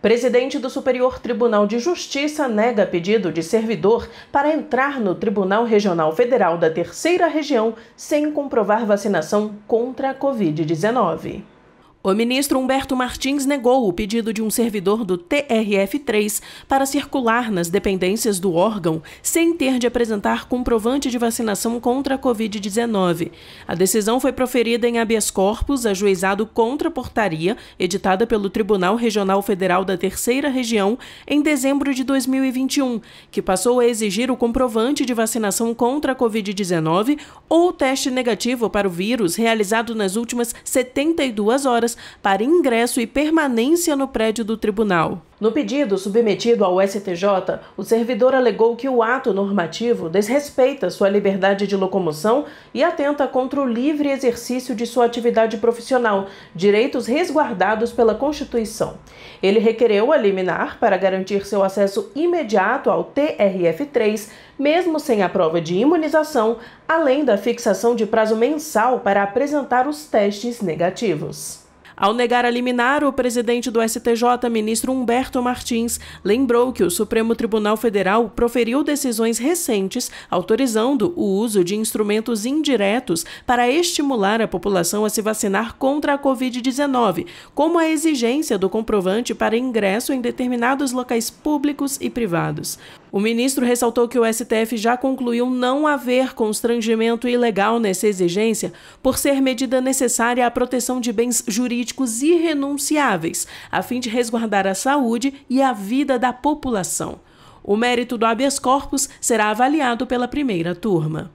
Presidente do Superior Tribunal de Justiça nega pedido de servidor para entrar no Tribunal Regional Federal da Terceira Região sem comprovar vacinação contra a Covid-19. O ministro Humberto Martins negou o pedido de um servidor do TRF3 para circular nas dependências do órgão sem ter de apresentar comprovante de vacinação contra a Covid-19. A decisão foi proferida em habeas corpus, ajuizado contra a portaria editada pelo Tribunal Regional Federal da Terceira Região em dezembro de 2021, que passou a exigir o comprovante de vacinação contra a Covid-19 ou teste negativo para o vírus realizado nas últimas 72 horas para ingresso e permanência no prédio do tribunal. No pedido submetido ao STJ, o servidor alegou que o ato normativo desrespeita sua liberdade de locomoção e atenta contra o livre exercício de sua atividade profissional, direitos resguardados pela Constituição. Ele requereu a liminar para garantir seu acesso imediato ao TRF3, mesmo sem a prova de imunização, além da fixação de prazo mensal para apresentar os testes negativos. Ao negar a liminar, o presidente do STJ, ministro Humberto Martins, lembrou que o Supremo Tribunal Federal proferiu decisões recentes autorizando o uso de instrumentos indiretos para estimular a população a se vacinar contra a Covid-19, como a exigência do comprovante para ingresso em determinados locais públicos e privados. O ministro ressaltou que o STF já concluiu não haver constrangimento ilegal nessa exigência, por ser medida necessária à proteção de bens jurídicos políticos irrenunciáveis, a fim de resguardar a saúde e a vida da população. O mérito do habeas corpus será avaliado pela primeira turma.